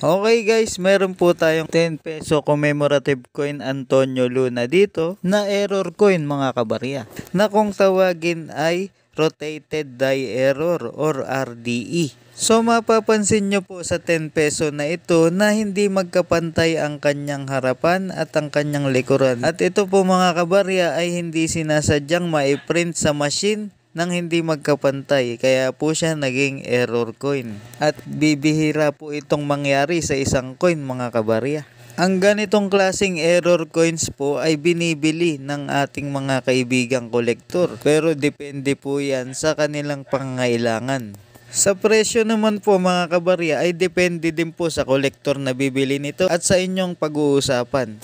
Okay guys, meron po tayong 10 peso commemorative coin Antonio Luna dito na error coin mga kabarya na kung tawagin ay rotated die error or RDE. So mapapansin nyo po sa 10 peso na ito na hindi magkapantay ang kanyang harapan at ang kanyang likuran. At ito po mga kabarya ay hindi sinasadyang maiprint sa machine nang hindi magkapantay kaya po siya naging error coin. At bibihira po itong mangyari sa isang coin mga kabarya. Ang ganitong klasing error coins po ay binibili ng ating mga kaibigang kolektor pero depende po yan sa kanilang pangangailangan. Sa presyo naman po mga kabarya ay depende din po sa kolektor na bibili nito at sa inyong pag-uusapan.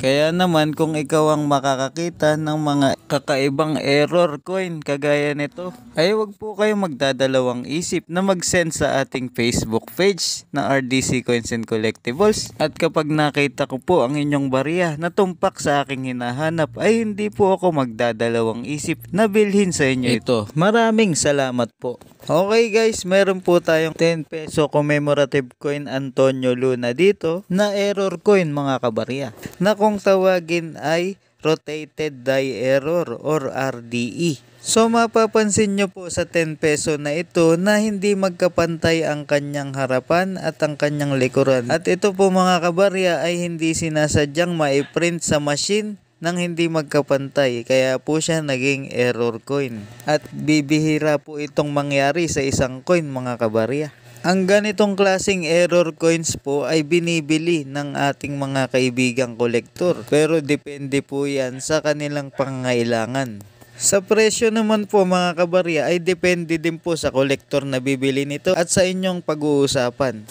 Kaya naman kung ikaw ang makakakita ng mga kakaibang error coin kagaya nito, ay huwag po kayong magdadalawang isip na mag-send sa ating Facebook page na RDC Coins and Collectibles. At kapag nakita ko po ang inyong barya na tumpak sa aking hinahanap, ay hindi po ako magdadalawang isip na bilhin sa inyo ito. Maraming salamat po. Okay guys, meron po tayong 10 peso commemorative coin Antonio Luna dito na error coin mga kabarya. Na kung tawagin ay rotated die error or RDE. So mapapansin nyo po sa 10 peso na ito na hindi magkapantay ang kanyang harapan at ang kanyang likuran. At ito po mga kabarya ay hindi sinasadyang maiprint sa machine nang hindi magkapantay kaya po siya naging error coin. At bibihira po itong mangyari sa isang coin mga kabarya. Ang ganitong klasing error coins po ay binibili ng ating mga kaibigang kolektor pero depende po yan sa kanilang pangailangan. Sa presyo naman po mga kabarya ay depende din po sa kolektor na bibili nito at sa inyong pag-uusapan.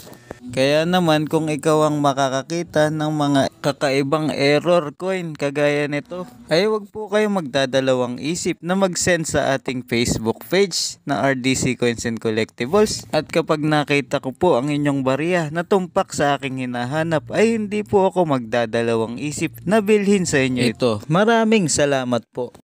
Kaya naman kung ikaw ang makakakita ng mga kakaibang error coin kagaya nito, ay huwag po kayong magdadalawang isip na mag-send sa ating Facebook page na RDC Coins and Collectibles. At kapag nakita ko po ang inyong bariya na tumpak sa aking hinahanap, ay hindi po ako magdadalawang isip na bilhin sa inyo ito. Maraming salamat po.